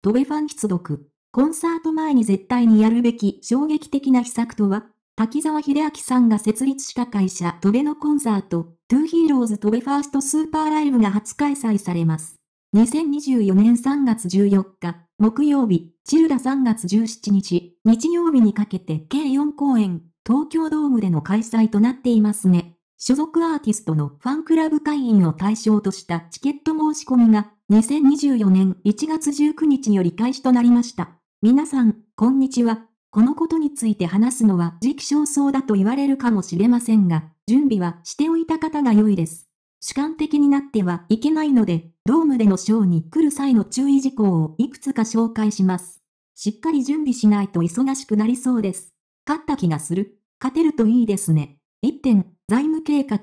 トベファン必読。コンサート前に絶対にやるべき衝撃的な秘策とは、滝沢秀明さんが設立した会社トベのコンサート、トゥーヒーローズトベファーストスーパーライブが初開催されます。2024年3月14日、木曜日、チルダ3月17日、日曜日にかけて計4公演、東京ドームでの開催となっていますね。所属アーティストのファンクラブ会員を対象としたチケット申し込みが2024年1月19日より開始となりました。皆さん、こんにちは。このことについて話すのは時期尚早だと言われるかもしれませんが、準備はしておいた方が良いです。主観的になってはいけないので、ドームでのショーに来る際の注意事項をいくつか紹介します。しっかり準備しないと忙しくなりそうです。勝った気がする。勝てるといいですね。1点、財務計画。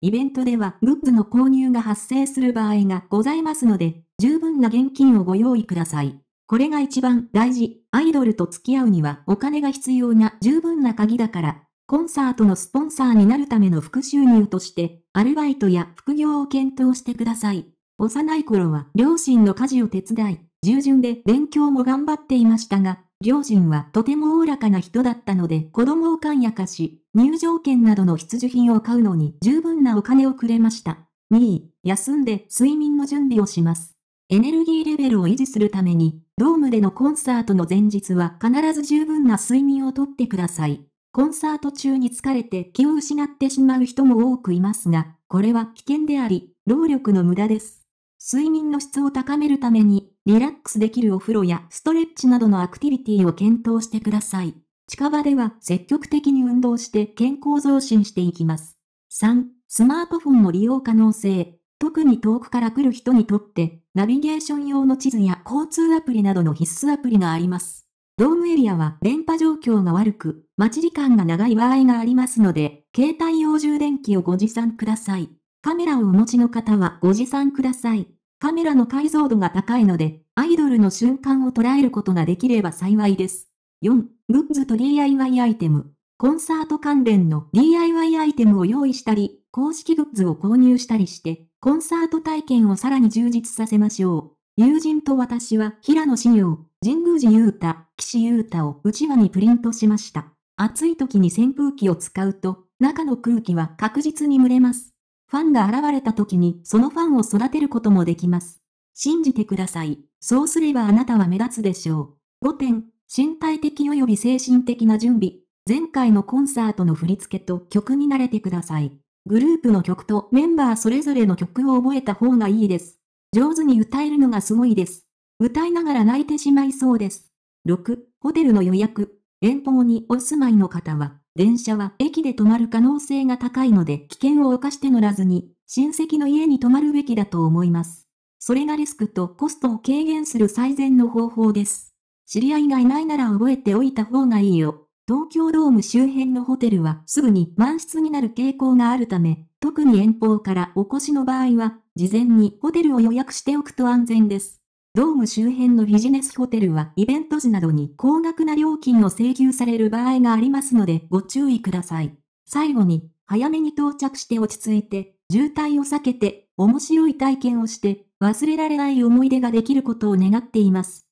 イベントではグッズの購入が発生する場合がございますので、十分な現金をご用意ください。これが一番大事。アイドルと付き合うにはお金が必要な十分な鍵だから、コンサートのスポンサーになるための副収入として、アルバイトや副業を検討してください。幼い頃は両親の家事を手伝い、従順で勉強も頑張っていましたが、両親はとてもおおらかな人だったので子供を勘やかし、入場券などの必需品を買うのに十分なお金をくれました。2位、休んで睡眠の準備をします。エネルギーレベルを維持するために、ドームでのコンサートの前日は必ず十分な睡眠をとってください。コンサート中に疲れて気を失ってしまう人も多くいますが、これは危険であり、労力の無駄です。睡眠の質を高めるために、リラックスできるお風呂やストレッチなどのアクティビティを検討してください。近場では積極的に運動して健康増進していきます。3、スマートフォンの利用可能性。特に遠くから来る人にとって、ナビゲーション用の地図や交通アプリなどの必須アプリがあります。ドームエリアは電波状況が悪く、待ち時間が長い場合がありますので、携帯用充電器をご持参ください。カメラをお持ちの方はご持参ください。カメラの解像度が高いので、アイドルの瞬間を捉えることができれば幸いです。4、グッズと DIY アイテム。コンサート関連の DIY アイテムを用意したり、公式グッズを購入したりして、コンサート体験をさらに充実させましょう。友人と私は平野紫耀、神宮寺雄太、岸優太を内輪にプリントしました。暑い時に扇風機を使うと、中の空気は確実に蒸れます。ファンが現れた時にそのファンを育てることもできます。信じてください。そうすればあなたは目立つでしょう。5点、身体的及び精神的な準備。前回のコンサートの振り付けと曲に慣れてください。グループの曲とメンバーそれぞれの曲を覚えた方がいいです。上手に歌えるのがすごいです。歌いながら泣いてしまいそうです。6、ホテルの予約。遠方にお住まいの方は、電車は駅で止まる可能性が高いので危険を冒して乗らずに、親戚の家に泊まるべきだと思います。それがリスクとコストを軽減する最善の方法です。知り合いがいないなら覚えておいた方がいいよ。東京ドーム周辺のホテルはすぐに満室になる傾向があるため、特に遠方からお越しの場合は、事前にホテルを予約しておくと安全です。ドーム周辺のビジネスホテルはイベント時などに高額な料金を請求される場合がありますのでご注意ください。最後に、早めに到着して落ち着いて、渋滞を避けて、面白い体験をして、忘れられない思い出ができることを願っています。